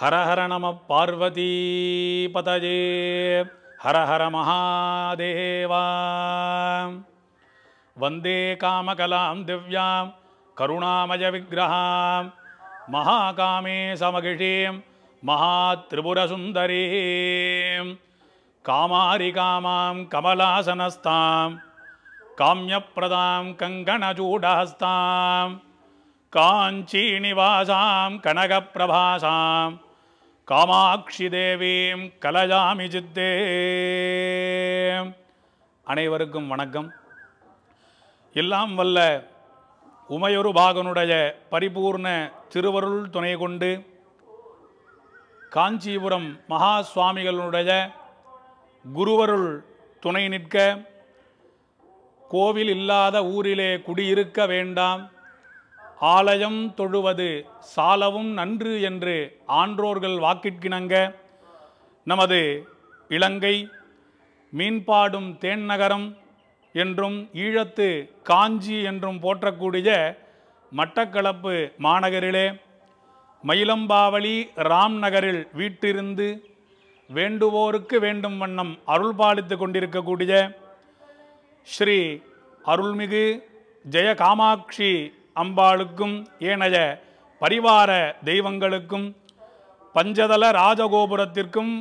हर हर नमः पार्वतीपतये हर हर महादेवा वन्दे कामकलां दिव्यां करुणामयविग्रहां महाकामेशमगिषीं महात्रिपुरसुन्दरी कामारिकामां कमलासनस्तां काम्यप्रदां कङ्कणचूडहस्तां काञ्चीनिवासां कनकप्रभासां காமாட்சி தேவீம் கலஜாமி ஜித்தே அனைவருக்கும் வணக்கம் எல்லாம் வல்ல உமையொரு பாகனுடைய பரிபூர்ண திருவருள் துணை கொண்டு காஞ்சிபுரம் மகா சுவாமிகளுடைய குருவருள் துணை நிற்க கோவில் இல்லாத ஊரிலே குடியிருக்க வேண்டாம் ஆலயம் தொழுவது சாலவும் நன்று என்று ஆன்றோர்கள் வாக்கிற்கிணங்க நமது இலங்கை மீன்பாடும் தேன் நகரம் என்றும் ஈழத்து காஞ்சி என்றும் போற்றக்கூடிய மட்டக்களப்பு மாநகரிலே மயிலம்பாவளி ராம் நகரில் வீட்டிருந்து வேண்டுவோருக்கு வேண்டும் வண்ணம் அருள் பாலித்து கொண்டிருக்கக்கூடிய ஸ்ரீ அருள்மிகு ஜெயகாமாட்சி அம்பாளுக்கும் ஏனைய பரிவார தெய்வங்களுக்கும் பஞ்சதள ராஜகோபுரத்திற்கும்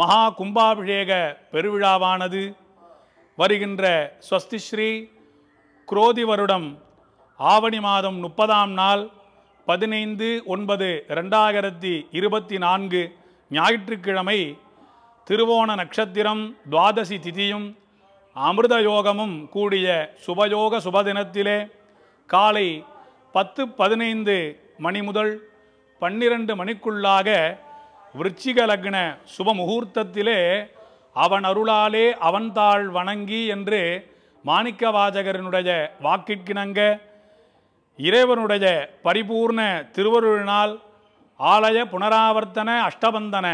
மகா கும்பாபிஷேக பெருவிழாவானது வருகின்ற ஸ்வஸ்தி ஸ்ரீ குரோதி வருடம் ஆவணி மாதம் முப்பதாம் நாள் பதினைந்து ஒன்பது ரெண்டாயிரத்தி இருபத்தி நான்கு ஞாயிற்றுக்கிழமை திருவோண நட்சத்திரம் துவாதசி திதியும் அமிர்த யோகமும் கூடிய சுபயோக சுபதினத்திலே காலை பத்து பதினைந்து மணி முதல் பன்னிரண்டு மணிக்குள்ளாக விருச்சிக லக்ன சுப முகூர்த்தத்திலே அவன் அருளாலே அவன்தாள் வணங்கி என்று மாணிக்க வாஜகரனுடைய வாக்கிற்கிணங்க இறைவனுடைய பரிபூர்ண திருவருளினால் ஆலய புனராவர்த்தன அஷ்டபந்தன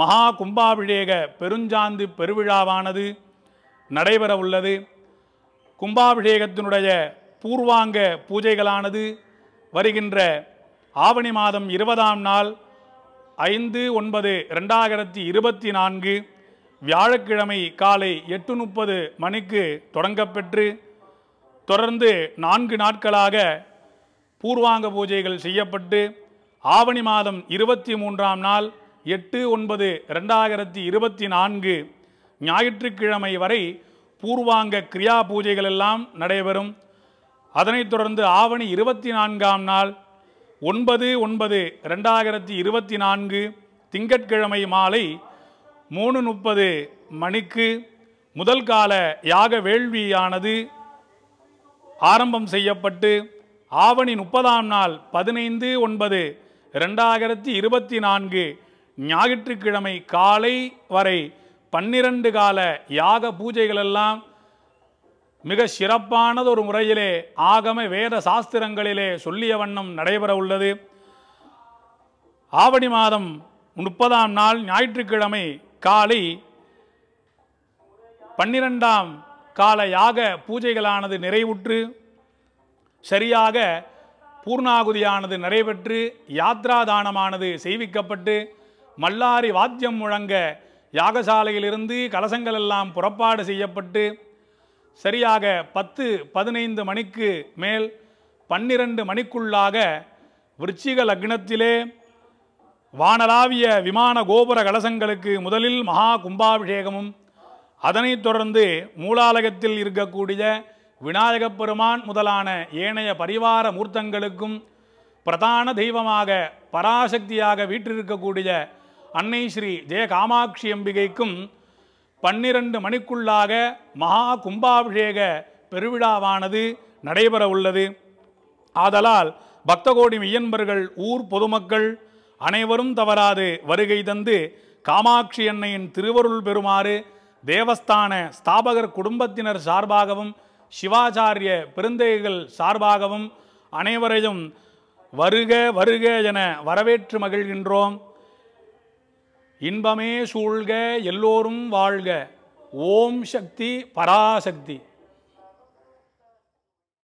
மகா கும்பாபிஷேக பெருஞ்சாந்து பெருவிழாவானது நடைபெறவுள்ளது கும்பாபிஷேகத்தினுடைய பூர்வாங்க பூஜைகளானது வருகின்ற ஆவணி மாதம் இருபதாம் நாள் ஐந்து ஒன்பது ரெண்டாயிரத்தி இருபத்தி நான்கு வியாழக்கிழமை காலை எட்டு முப்பது மணிக்கு தொடங்கப்பெற்று தொடர்ந்து நான்கு நாட்களாக பூர்வாங்க பூஜைகள் செய்யப்பட்டு ஆவணி மாதம் இருபத்தி மூன்றாம் நாள் எட்டு ஒன்பது ரெண்டாயிரத்தி இருபத்தி நான்கு ஞாயிற்றுக்கிழமை வரை பூர்வாங்க கிரியா பூஜைகள் எல்லாம் நடைபெறும் அதனைத் தொடர்ந்து ஆவணி இருபத்தி நான்காம் நாள் ஒன்பது ஒன்பது ரெண்டாயிரத்தி இருபத்தி நான்கு திங்கட்கிழமை மாலை மூணு முப்பது மணிக்கு முதல் கால யாக வேள்வியானது ஆரம்பம் செய்யப்பட்டு ஆவணி முப்பதாம் நாள் பதினைந்து ஒன்பது ரெண்டாயிரத்தி இருபத்தி நான்கு ஞாயிற்றுக்கிழமை காலை வரை பன்னிரண்டு கால யாக பூஜைகளெல்லாம் மிக சிறப்பானது ஒரு முறையிலே ஆகம வேத சாஸ்திரங்களிலே சொல்லிய வண்ணம் நடைபெற உள்ளது ஆவணி மாதம் முப்பதாம் நாள் ஞாயிற்றுக்கிழமை காலை பன்னிரெண்டாம் கால யாக பூஜைகளானது நிறைவுற்று சரியாக பூர்ணாகுதியானது நடைபெற்று யாத்ரா தானமானது செய்விக்கப்பட்டு மல்லாரி வாத்தியம் முழங்க யாகசாலையிலிருந்து கலசங்கள் எல்லாம் புறப்பாடு செய்யப்பட்டு சரியாக பத்து பதினைந்து மணிக்கு மேல் பன்னிரண்டு மணிக்குள்ளாக விருச்சிக லக்னத்திலே வானலாவிய விமான கோபுர கலசங்களுக்கு முதலில் மகா கும்பாபிஷேகமும் அதனைத் தொடர்ந்து மூலாலயத்தில் இருக்கக்கூடிய விநாயகப் பெருமான் முதலான ஏனைய பரிவார மூர்த்தங்களுக்கும் பிரதான தெய்வமாக பராசக்தியாக வீற்றிருக்கக்கூடிய அன்னை ஸ்ரீ ஜெயகாமாட்சி காமாட்சி அம்பிகைக்கும் பன்னிரண்டு மணிக்குள்ளாக மகா கும்பாபிஷேக பெருவிழாவானது நடைபெற உள்ளது ஆதலால் பக்தகோடி மெய்யன்பர்கள் ஊர் பொதுமக்கள் அனைவரும் தவறாது வருகை தந்து காமாட்சி அன்னையின் திருவருள் பெறுமாறு தேவஸ்தான ஸ்தாபகர் குடும்பத்தினர் சார்பாகவும் சிவாச்சாரிய பெருந்தைகள் சார்பாகவும் அனைவரையும் வருக வருக என வரவேற்று மகிழ்கின்றோம் இன்பமே சூழ்க எல்லோரும் வாழ்க ஓம் சக்தி பராசக்தி